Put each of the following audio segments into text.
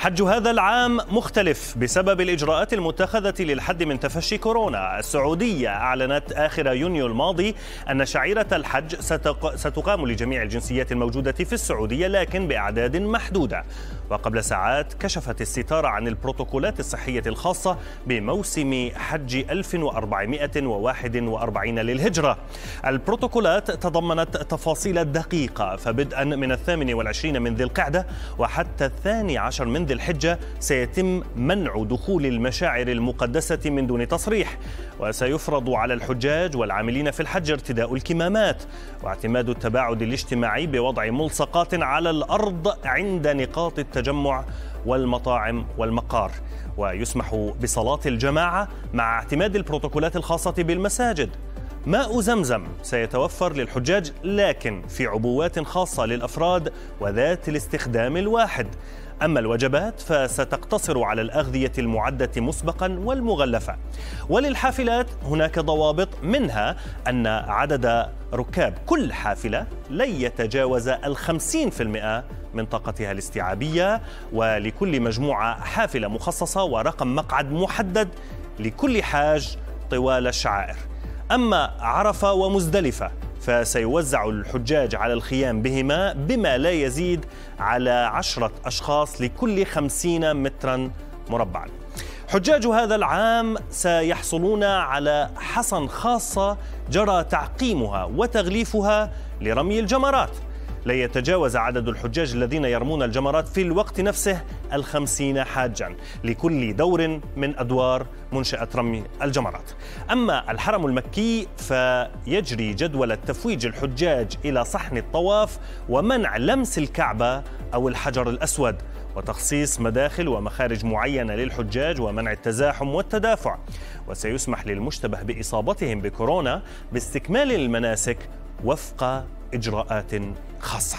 حج هذا العام مختلف بسبب الإجراءات المتخذة للحد من تفشي كورونا السعودية أعلنت آخر يونيو الماضي أن شعيرة الحج ستق... ستقام لجميع الجنسيات الموجودة في السعودية لكن بأعداد محدودة وقبل ساعات كشفت الستارة عن البروتوكولات الصحية الخاصة بموسم حج 1441 للهجرة البروتوكولات تضمنت تفاصيل دقيقة فبدءا من الثامن والعشرين من ذي القعدة وحتى الثاني عشر من ذي الحجة سيتم منع دخول المشاعر المقدسة من دون تصريح وسيفرض على الحجاج والعاملين في الحج ارتداء الكمامات واعتماد التباعد الاجتماعي بوضع ملصقات على الارض عند نقاط التجمع والمطاعم والمقار ويسمح بصلاه الجماعه مع اعتماد البروتوكولات الخاصه بالمساجد ماء زمزم سيتوفر للحجاج لكن في عبوات خاصه للافراد وذات الاستخدام الواحد أما الوجبات فستقتصر على الأغذية المعدة مسبقا والمغلفة وللحافلات هناك ضوابط منها أن عدد ركاب كل حافلة لن يتجاوز الخمسين في المئة من طاقتها الاستيعابية ولكل مجموعة حافلة مخصصة ورقم مقعد محدد لكل حاج طوال الشعائر أما عرفة ومزدلفة فسيوزع الحجاج على الخيام بهما بما لا يزيد على عشرة أشخاص لكل خمسين مترا مربعا حجاج هذا العام سيحصلون على حصن خاصة جرى تعقيمها وتغليفها لرمي الجمرات لا يتجاوز عدد الحجاج الذين يرمون الجمرات في الوقت نفسه الخمسين حاجا لكل دور من أدوار منشأة رمي الجمرات أما الحرم المكي فيجري جدول تفويج الحجاج إلى صحن الطواف ومنع لمس الكعبة أو الحجر الأسود وتخصيص مداخل ومخارج معينه للحجاج ومنع التزاحم والتدافع وسيسمح للمشتبه باصابتهم بكورونا باستكمال المناسك وفق إجراءات خاصة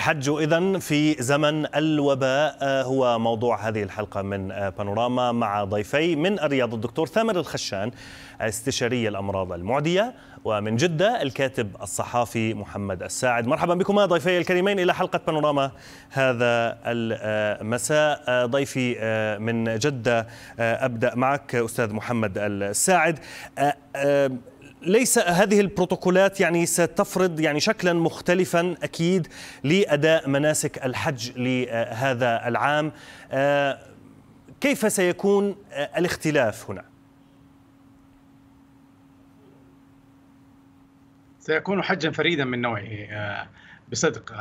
الحج إذا في زمن الوباء آه، هو موضوع هذه الحلقة من آه، بانوراما مع ضيفي من الرياض الدكتور ثامر الخشان استشاري الأمراض المعدية ومن جدة الكاتب الصحافي محمد الساعد مرحبا بكما ضيفي الكريمين إلى حلقة بانوراما هذا المساء آه، ضيفي من جدة أبدأ معك أستاذ محمد الساعد ليس هذه البروتوكولات يعني ستفرض يعني شكلا مختلفا اكيد لاداء مناسك الحج لهذا العام آه، كيف سيكون آه، الاختلاف هنا سيكون حجا فريدا من نوعه آه، بصدق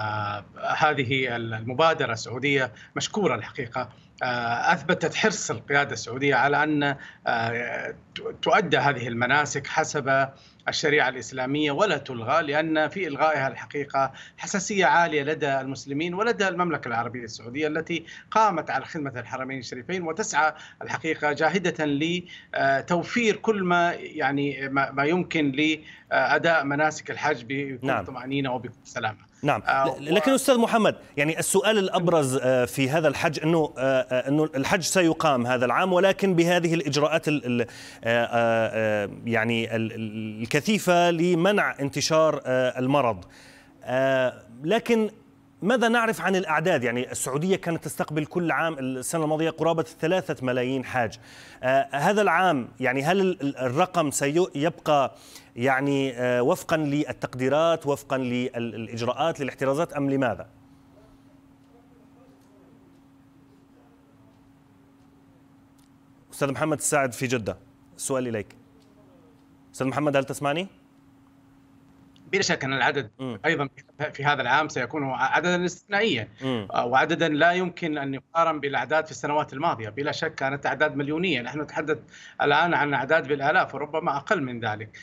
هذه المبادره السعوديه مشكوره الحقيقه آه، اثبتت حرص القياده السعوديه على ان آه، تؤدى هذه المناسك حسب الشريعه الاسلاميه ولا تلغى لان في الغائها الحقيقه حساسيه عاليه لدى المسلمين ولدى المملكه العربيه السعوديه التي قامت على خدمه الحرمين الشريفين وتسعى الحقيقه جاهده لتوفير آه، كل ما يعني ما يمكن لاداء مناسك الحج نعم. بطمانينه نعم. نعم آه، لكن استاذ محمد يعني السؤال الابرز آه، في هذا الحج انه آه، انه الحج سيقام هذا العام ولكن بهذه الاجراءات الـ الـ يعني الكثيفه لمنع انتشار المرض لكن ماذا نعرف عن الأعداد؟ يعني السعودية كانت تستقبل كل عام السنة الماضية قرابة الثلاثة ملايين حاج آه هذا العام يعني هل الرقم سيبقى يعني آه وفقا للتقديرات وفقا للإجراءات للاحترازات أم لماذا؟ أستاذ محمد الساعد في جدة السؤال إليك أستاذ محمد هل تسمعني؟ بلا شك ان العدد م. ايضا في هذا العام سيكون عددا استثنائيا آه، وعددا لا يمكن ان يقارن بالاعداد في السنوات الماضيه، بلا شك كانت اعداد مليونيه، نحن نتحدث الان عن اعداد بالالاف وربما اقل من ذلك،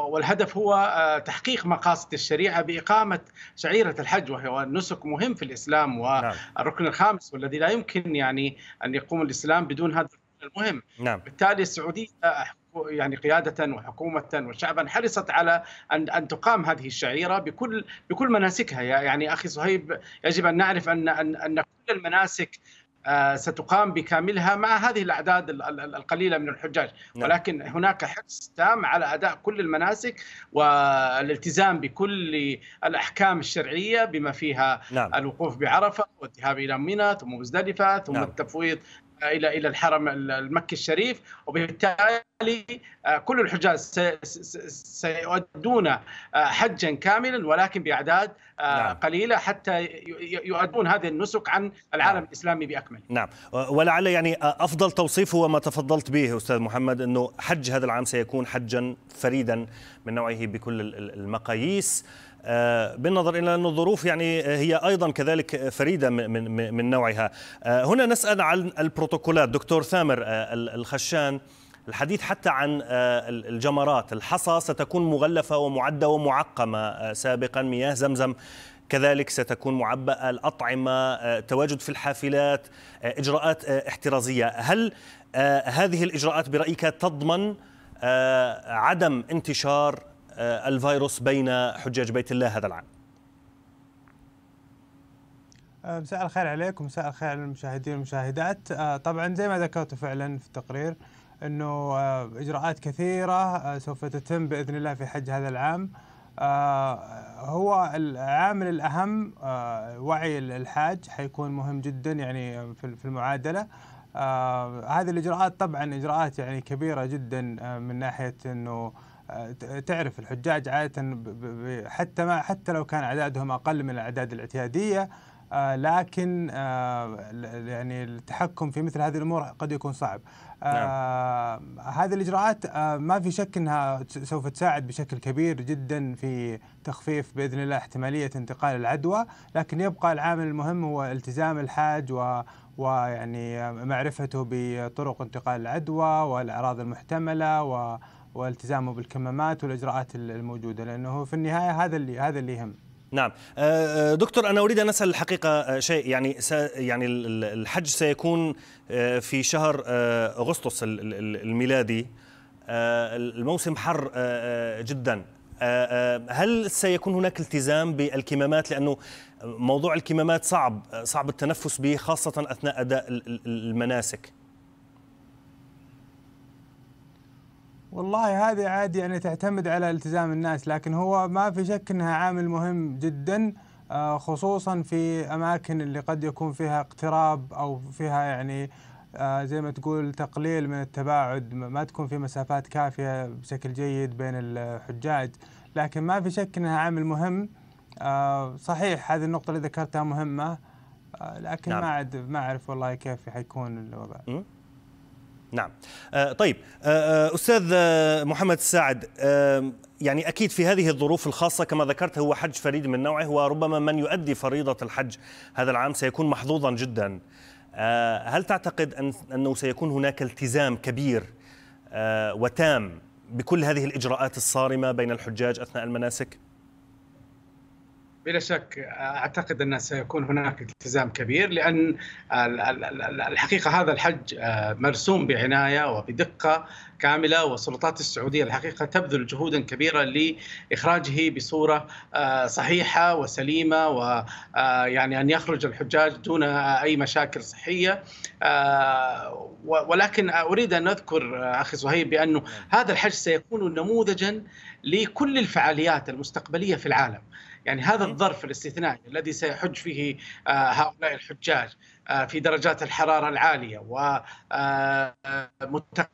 والهدف هو آه، تحقيق مقاصد الشريعه باقامه شعيره الحج وهو نسك مهم في الاسلام نعم. والركن الخامس والذي لا يمكن يعني ان يقوم الاسلام بدون هذا المهم نعم. بالتالي السعوديه يعني قيادة وحكومة وشعبا حرصت على أن أن تقام هذه الشعيرة بكل بكل مناسكها يعني أخي صهيب يجب أن نعرف أن أن, أن كل المناسك آه، ستقام بكاملها مع هذه الاعداد القليله من الحجاج نعم. ولكن هناك حرص تام على اداء كل المناسك والالتزام بكل الاحكام الشرعيه بما فيها نعم. الوقوف بعرفه والذهاب الى منى ثم مزدلفه ثم نعم. التفويض الى الى الحرم المكي الشريف وبالتالي آه، كل الحجاز سيؤدون آه، حجا كاملا ولكن باعداد آه، نعم. قليله حتى يؤدون هذه النسك عن العالم نعم. الاسلامي باكمله. نعم ولعل يعني افضل توصيف هو ما تفضلت به استاذ محمد انه حج هذا العام سيكون حجا فريدا من نوعه بكل المقاييس آه، بالنظر الى ان الظروف يعني آه، هي ايضا كذلك فريده من من نوعها آه، هنا نسال عن البروتوكولات دكتور ثامر الخشان الحديث حتى عن الجمرات الحصى ستكون مغلفه ومعده ومعقمه سابقا مياه زمزم كذلك ستكون معبأة الأطعمة تواجد في الحافلات إجراءات احترازية هل هذه الإجراءات برأيك تضمن آه، عدم انتشار آه، الفيروس بين حجاج بيت الله هذا العام آه، مساء الخير عليكم مساء الخير على المشاهدين والمشاهدات طبعا زي ما ذكرت فعلا في التقرير انه اجراءات كثيره سوف تتم باذن الله في حج هذا العام هو العامل الاهم وعي الحاج حيكون مهم جدا يعني في المعادله آه هذه الاجراءات طبعا اجراءات يعني كبيره جدا آه، من ناحيه انه آه، تعرف الحجاج عاده حتى ما حتى لو كان اعدادهم اقل من الاعداد الاعتياديه آه لكن آه يعني التحكم في مثل هذه الامور قد يكون صعب. آه نعم. هذه الاجراءات آه، ما في شك انها سوف تساعد بشكل كبير جدا في تخفيف باذن الله احتماليه انتقال العدوى، لكن يبقى العامل المهم هو التزام الحاج و ويعني معرفته بطرق انتقال العدوى والأعراض المحتملة و والتزامه بالكمامات والاجراءات الموجوده لانه في النهايه هذا اللي هذا اللي يهم نعم آه، آه، دكتور انا اريد ان اسال الحقيقه آه، شيء يعني يعني الحج سيكون في شهر اغسطس الميلادي الموسم حر جدا آه، آه، هل سيكون هناك التزام بالكمامات لانه موضوع الكمامات صعب آه، صعب التنفس به خاصه اثناء اداء المناسك والله هذه عادي يعني تعتمد على التزام الناس لكن هو ما في شك انها عامل مهم جدا خصوصا في اماكن اللي قد يكون فيها اقتراب او فيها يعني آه، زي ما تقول تقليل من التباعد ما تكون في مسافات كافية بشكل جيد بين الحجاج لكن ما في شك أنها عامل مهم آه، صحيح هذه النقطة اللي ذكرتها مهمة آه، لكن نعم. ما عاد ما أعرف والله كيف حيكون الوضع نعم طيب أستاذ محمد الساعد يعني أكيد في هذه الظروف الخاصة كما ذكرت هو حج فريد من نوعه وربما من يؤدي فريضة الحج هذا العام سيكون محظوظا جدا آه، هل تعتقد أنه سيكون هناك التزام كبير آه، وتام بكل هذه الإجراءات الصارمة بين الحجاج أثناء المناسك؟ بلا شك اعتقد ان سيكون هناك التزام كبير لان الحقيقه هذا الحج آه، مرسوم بعنايه وبدقه كامله والسلطات السعوديه الحقيقه تبذل جهودا كبيره لاخراجه بصوره آه، صحيحه وسليمه ويعني آه، ان يخرج الحجاج دون اي مشاكل صحيه ولكن اريد ان اذكر اخي صهيب بانه نعم. هذا الحج سيكون نموذجا لكل الفعاليات المستقبليه في العالم يعني هذا إيه. الظرف الاستثنائي الذي سيحج فيه آه، هؤلاء الحجاج آه، في درجات الحراره العاليه ومتقدمة آه،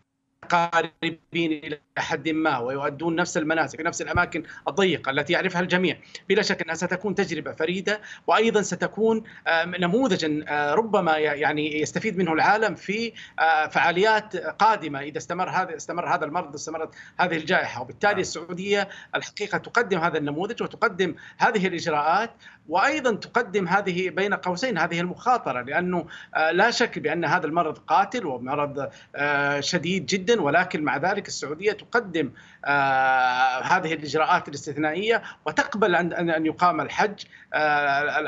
متقاربين إلى حد ما ويؤدون نفس المناسك نفس الأماكن الضيقة التي يعرفها الجميع بلا شك أنها ستكون تجربة فريدة وأيضا ستكون آه، نموذجا آه، ربما يعني يستفيد منه العالم في آه، فعاليات قادمة إذا استمر هذا استمر هذا المرض استمرت هذه الجائحة وبالتالي نعم. السعودية الحقيقة تقدم هذا النموذج وتقدم هذه الإجراءات وايضا تقدم هذه بين قوسين هذه المخاطره لانه لا شك بان هذا المرض قاتل ومرض شديد جدا ولكن مع ذلك السعوديه تقدم آه، هذه الاجراءات الاستثنائيه وتقبل ان ان يقام الحج آه،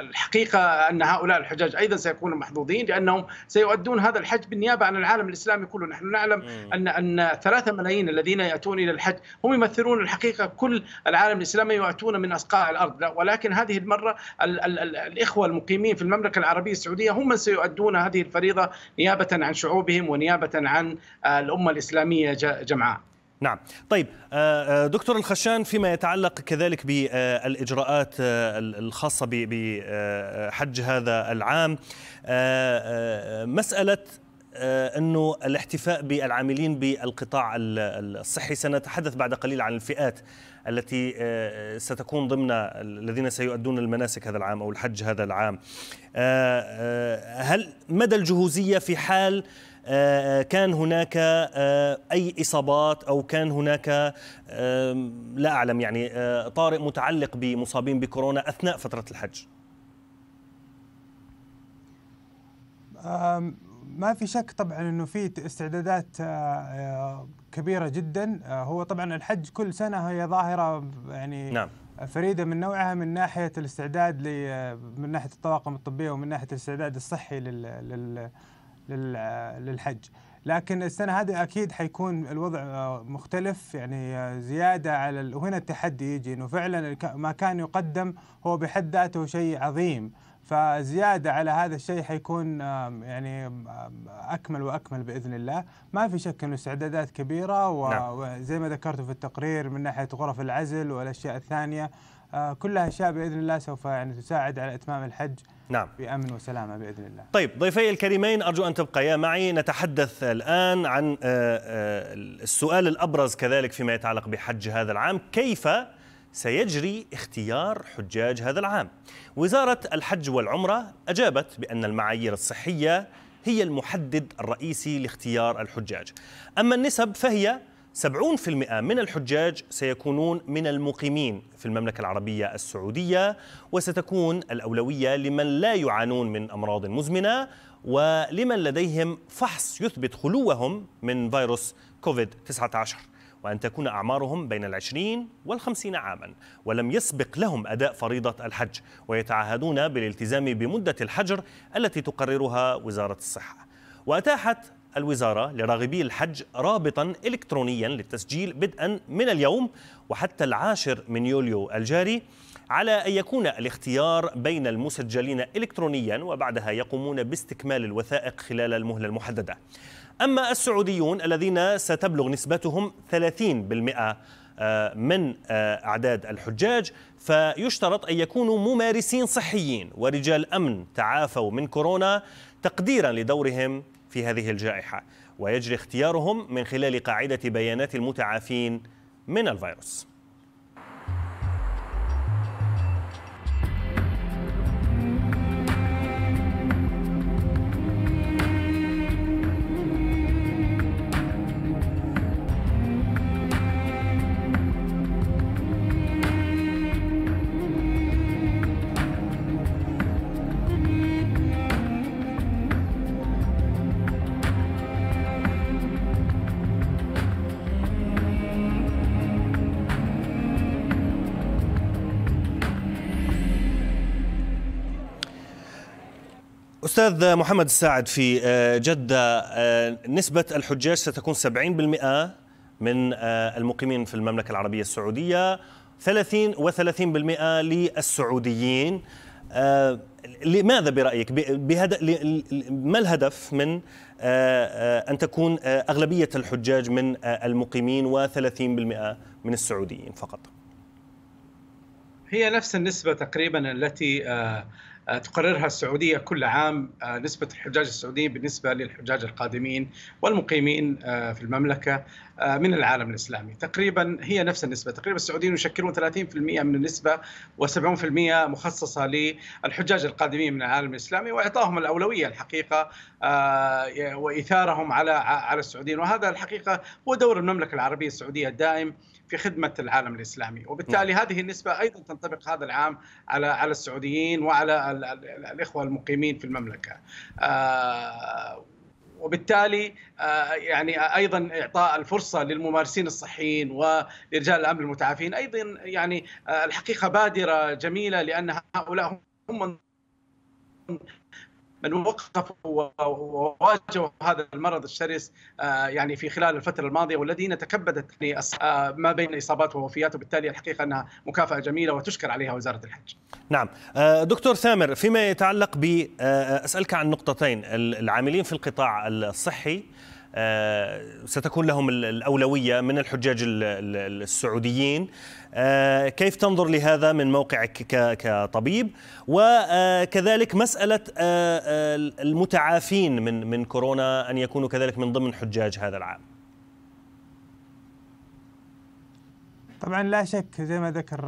الحقيقه ان هؤلاء الحجاج ايضا سيكونوا محظوظين لانهم سيؤدون هذا الحج بالنيابه عن العالم الاسلامي كله، نحن نعلم ان ان 3 ملايين الذين ياتون الى الحج هم يمثلون الحقيقه كل العالم الاسلامي ياتون من اصقاع الارض، ولكن هذه المره الاخوه المقيمين في المملكه العربيه السعوديه هم من سيؤدون هذه الفريضه نيابه عن شعوبهم ونيابه عن آه، الامه الاسلاميه جمعاء. نعم طيب آه، آه، دكتور الخشان فيما يتعلق كذلك بالإجراءات آه، الخاصة بحج هذا العام مسألة أنه الاحتفاء بالعاملين بالقطاع الصحي سنتحدث بعد قليل عن الفئات التي ستكون ضمن الذين سيؤدون المناسك هذا العام أو الحج هذا العام هل مدى الجهوزية في حال آه، آه، كان هناك آه، أي إصابات أو كان هناك لا أعلم يعني طارئ متعلق بمصابين بكورونا أثناء فترة الحج ما في شك طبعا انه في استعدادات كبيره جدا هو طبعا الحج كل سنه هي ظاهره يعني نعم. فريده من نوعها من ناحيه الاستعداد من ناحيه الطواقم الطبيه ومن ناحيه الاستعداد الصحي لل للحج لكن السنه هذه اكيد حيكون الوضع آه، مختلف يعني آه، زياده على وهنا التحدي يجي انه فعلا ما كان يقدم هو بحد ذاته شيء عظيم فزياده على هذا الشيء حيكون يعني اكمل واكمل باذن الله، ما في شك انه استعدادات كبيره وزي نعم. ما ذكرتوا في التقرير من ناحيه غرف العزل والاشياء الثانيه آه، كلها اشياء باذن الله سوف يعني تساعد على اتمام الحج نعم بامن وسلامه باذن الله. طيب ضيفي الكريمين ارجو ان تبقيا معي نتحدث الان عن آه، آه، السؤال الابرز كذلك فيما يتعلق بحج هذا العام، كيف سيجري اختيار حجاج هذا العام وزارة الحج والعمرة أجابت بأن المعايير الصحية هي المحدد الرئيسي لاختيار الحجاج أما النسب فهي 70% من الحجاج سيكونون من المقيمين في المملكة العربية السعودية وستكون الأولوية لمن لا يعانون من أمراض مزمنة ولمن لديهم فحص يثبت خلوهم من فيروس كوفيد 19 وأن تكون أعمارهم بين العشرين والخمسين عاما ولم يسبق لهم أداء فريضة الحج ويتعهدون بالالتزام بمدة الحجر التي تقررها وزارة الصحة وأتاحت الوزارة لراغبي الحج رابطا إلكترونيا للتسجيل بدءا من اليوم وحتى العاشر من يوليو الجاري على أن يكون الاختيار بين المسجلين إلكترونيا وبعدها يقومون باستكمال الوثائق خلال المهلة المحددة أما السعوديون الذين ستبلغ نسبتهم 30% آه، من آه، أعداد الحجاج فيشترط أن يكونوا ممارسين صحيين ورجال أمن تعافوا من كورونا تقديرا لدورهم في هذه الجائحة ويجري اختيارهم من خلال قاعدة بيانات المتعافين من الفيروس أستاذ محمد الساعد في آه، جدة آه، نسبة الحجاج ستكون 70% من آه، المقيمين في المملكة العربية السعودية 30 و30% للسعوديين لماذا برأيك ما الهدف من أن تكون أغلبية الحجاج من المقيمين و30% من السعوديين فقط هي نفس النسبة تقريبا التي آه، تقررها السعودية كل عام آه، نسبة الحجاج السعوديين بالنسبة للحجاج القادمين والمقيمين آه، في المملكة من العالم الإسلامي تقريبا هي نفس النسبة تقريبا السعوديين يشكلون 30% من النسبة و70% مخصصة للحجاج القادمين من العالم الإسلامي وإعطائهم الأولوية الحقيقة وإثارهم على على السعوديين وهذا الحقيقة هو دور المملكة العربية السعودية الدائم في خدمه العالم الاسلامي، وبالتالي نعم. هذه النسبه ايضا تنطبق هذا العام على على السعوديين وعلى الاخوه المقيمين في المملكه. آه، وبالتالي آه، يعني ايضا اعطاء الفرصه للممارسين الصحيين ورجال الامن المتعافين ايضا يعني آه، الحقيقه بادره جميله لان هؤلاء هم من وقفوا وواجهوا هذا المرض الشرس آه، يعني في خلال الفتره الماضيه والذين تكبدت يعني آه، ما بين اصابات ووفيات وبالتالي الحقيقه انها مكافاه جميله وتشكر عليها وزاره الحج. نعم آه، دكتور سامر فيما يتعلق ب اسالك عن نقطتين العاملين في القطاع الصحي آه، ستكون لهم الأولوية من الحجاج السعوديين آه، كيف تنظر لهذا من موقعك كطبيب وكذلك مسألة آه، المتعافين من من كورونا أن يكونوا كذلك من ضمن حجاج هذا العام طبعا لا شك زي ما ذكر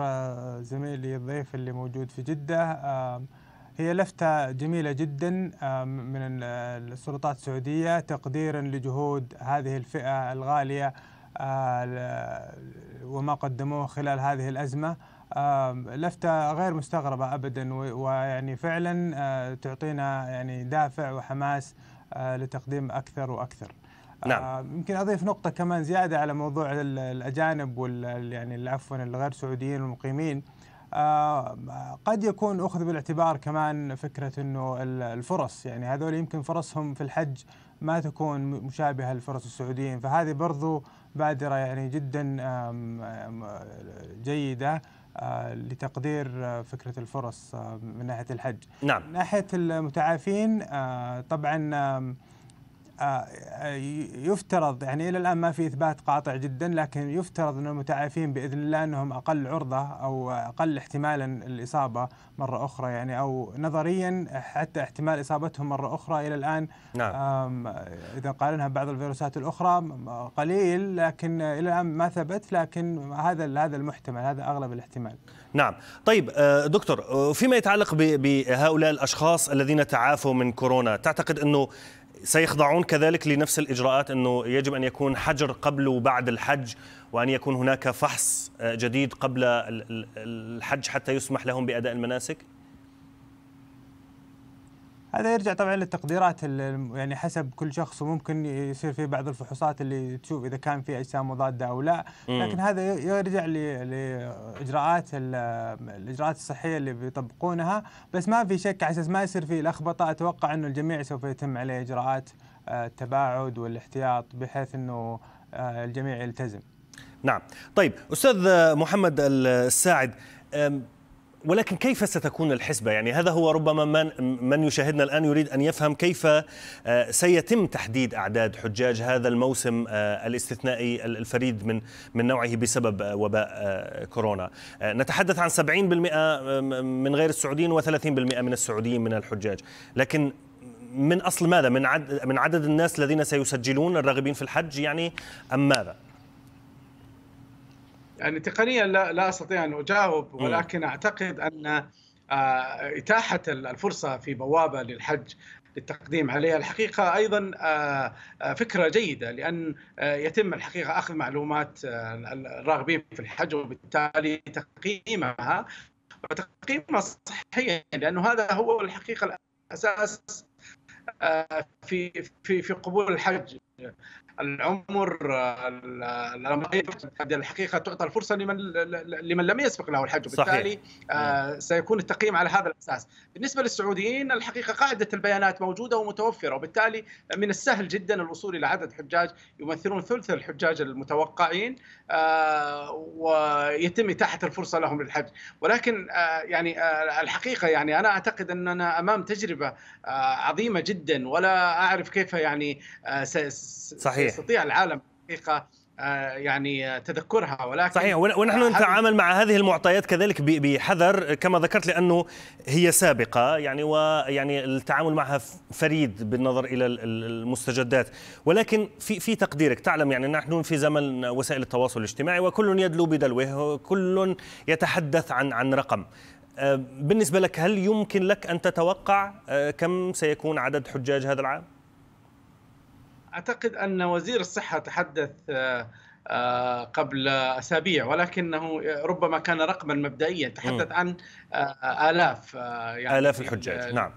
زميلي الضيف اللي موجود في جدة هي لفتة جميلة جدا آه، من السلطات السعودية تقديرا لجهود هذه الفئة الغالية آه، وما قدموه خلال هذه الأزمة آه، لفتة غير مستغربة أبدا ويعني فعلا تعطينا يعني دافع وحماس لتقديم أكثر وأكثر نعم. يمكن اضيف نقطه كمان زياده على موضوع الاجانب وال يعني عفوا الغير سعوديين والمقيمين آه، قد يكون أخذ بالاعتبار كمان فكرة أنه الفرص يعني هذول يمكن فرصهم في الحج ما تكون مشابهة لفرص السعوديين فهذه برضو بادرة يعني جدا جيدة آه، لتقدير آه، فكرة الفرص من ناحية الحج نعم. من ناحية المتعافين طبعا آه، آه، يفترض يعني الى الان ما في اثبات قاطع جدا لكن يفترض ان المتعافين باذن الله انهم اقل عرضه او اقل احتمالا الاصابه مره اخرى يعني او نظريا حتى احتمال اصابتهم مره اخرى الى الان نعم. اذا قارنها ببعض الفيروسات الاخرى قليل لكن الى الان ما ثبت لكن هذا هذا المحتمل هذا اغلب الاحتمال. نعم، طيب آه، دكتور فيما يتعلق بهؤلاء الاشخاص الذين تعافوا من كورونا تعتقد انه سيخضعون كذلك لنفس الإجراءات أنه يجب أن يكون حجر قبل وبعد الحج وأن يكون هناك فحص آه، جديد قبل الحج حتى يسمح لهم بأداء المناسك؟ هذا يرجع طبعا للتقديرات يعني حسب كل شخص وممكن يصير في بعض الفحوصات اللي تشوف اذا كان في اجسام مضاده او لا لكن هذا يرجع لاجراءات الاجراءات الصحيه اللي بيطبقونها بس ما في شك على اساس ما يصير في لخبطه اتوقع انه الجميع سوف يتم عليه اجراءات آه، التباعد والاحتياط بحيث انه آه، الجميع يلتزم. نعم، طيب استاذ محمد الساعد ولكن كيف ستكون الحسبة يعني هذا هو ربما من, من يشاهدنا الآن يريد أن يفهم كيف آه، سيتم تحديد أعداد حجاج هذا الموسم آه، الاستثنائي الفريد من من نوعه بسبب آه، وباء كورونا نتحدث عن 70% من غير السعوديين و30% من السعوديين من الحجاج لكن من أصل ماذا من عدد, من عدد الناس الذين سيسجلون الراغبين في الحج يعني أم ماذا يعني تقنيا لا, لا استطيع ان اجاوب ولكن اعتقد ان آه، اتاحه الفرصه في بوابه للحج للتقديم عليها الحقيقة أيضا آه، آه، فكرة جيدة لأن يتم الحقيقة أخذ معلومات الراغبين في الحج وبالتالي تقييمها وتقييمها صحيا لأنه هذا هو الحقيقة الأساس في في في قبول الحج العمر الحقيقه تعطى الفرصه لمن لمن لم يسبق له الحج وبالتالي صحيح. آه، نعم. سيكون التقييم على هذا الاساس بالنسبه للسعوديين الحقيقه قاعده البيانات موجوده ومتوفره وبالتالي من السهل جدا الوصول الى عدد حجاج يمثلون ثلث الحجاج المتوقعين آه، ويتم اتاحه الفرصه لهم للحج ولكن آه، يعني الحقيقه يعني انا اعتقد اننا امام تجربه عظيمه جدا ولا اعرف كيف يعني صحيح صحيح. يستطيع العالم حقيقه آه، يعني آه، تذكرها ولكن صحيح ونحن آه، نتعامل مع هذه المعطيات كذلك بحذر كما ذكرت لانه هي سابقه يعني ويعني التعامل معها فريد بالنظر الى المستجدات ولكن في في تقديرك تعلم يعني نحن في زمن وسائل التواصل الاجتماعي وكل يدلو بدلوه وكل يتحدث عن عن رقم بالنسبه لك هل يمكن لك ان تتوقع كم سيكون عدد حجاج هذا العام؟ اعتقد ان وزير الصحه تحدث آه، آه، قبل اسابيع ولكنه ربما كان رقما مبدئيا تحدث عن آه، الاف يعني الاف الحجاج نعم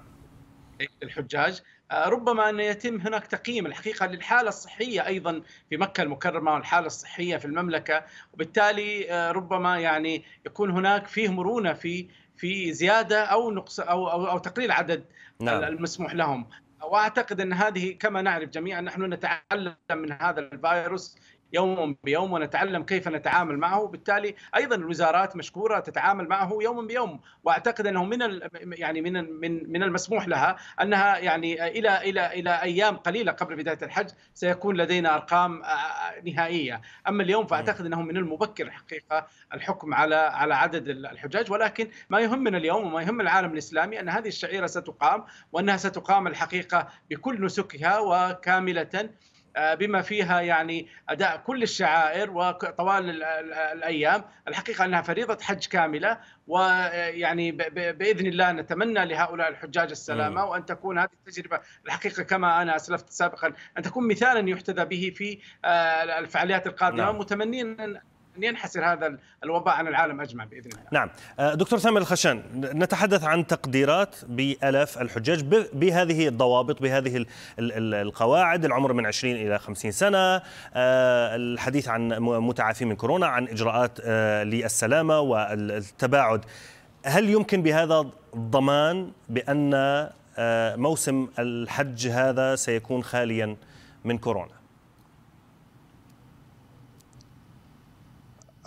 الحجاج ربما أن يتم هناك تقييم الحقيقة للحالة الصحية أيضا في مكة المكرمة والحالة الصحية في المملكة وبالتالي ربما يعني يكون هناك فيه مرونة في في زيادة أو نقص أو أو, أو تقليل عدد نعم. المسموح لهم واعتقد ان هذه كما نعرف جميعا نحن نتعلم من هذا الفيروس يوما بيوم ونتعلم كيف نتعامل معه بالتالي ايضا الوزارات مشكوره تتعامل معه يوما بيوم واعتقد انه من يعني من من من المسموح لها انها يعني الى الى الى ايام قليله قبل بدايه الحج سيكون لدينا ارقام آه، آه، نهائيه اما اليوم فاعتقد انه من المبكر الحقيقه الحكم على على عدد الحجاج ولكن ما يهمنا اليوم وما يهم العالم الاسلامي ان هذه الشعيره ستقام وانها ستقام الحقيقه بكل نسكها وكامله آه، بما فيها يعني اداء كل الشعائر وطوال الايام الحقيقه انها فريضه حج كامله ويعني آه، باذن الله نتمنى لهؤلاء الحجاج السلامه وان تكون هذه التجربه الحقيقه كما انا اسلفت سابقا ان تكون مثالا يحتذى به في آه، الفعاليات القادمه نعم. متمنين ان ان ينحسر هذا الوباء عن العالم اجمع باذن الله. نعم، أه، دكتور سامر الخشان نتحدث عن تقديرات بالاف الحجاج بهذه الضوابط بهذه القواعد العمر من 20 الى 50 سنه، أه، الحديث عن متعافين من كورونا، عن اجراءات أه، للسلامه والتباعد. هل يمكن بهذا الضمان بان موسم الحج هذا سيكون خاليا من كورونا؟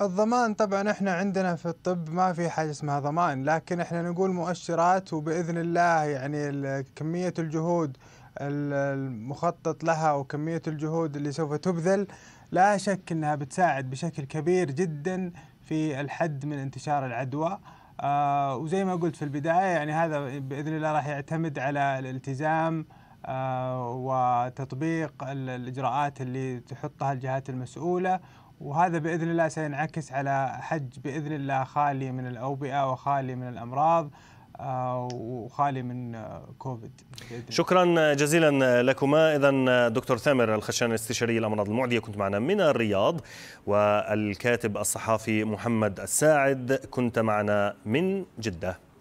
الضمان طبعا احنا عندنا في الطب ما في حاجه اسمها ضمان لكن احنا نقول مؤشرات وباذن الله يعني كميه الجهود المخطط لها وكميه الجهود اللي سوف تبذل لا شك انها بتساعد بشكل كبير جدا في الحد من انتشار العدوى آه وزي ما قلت في البدايه يعني هذا باذن الله راح يعتمد على الالتزام آه وتطبيق الاجراءات اللي تحطها الجهات المسؤوله وهذا باذن الله سينعكس على حج باذن الله خالي من الاوبئه وخالي من الامراض آه، وخالي من آه، كوفيد شكرا جزيلا لكما اذا آه، دكتور ثامر الخشان الاستشاري الامراض المعديه كنت معنا من الرياض والكاتب الصحافي محمد الساعد كنت معنا من جده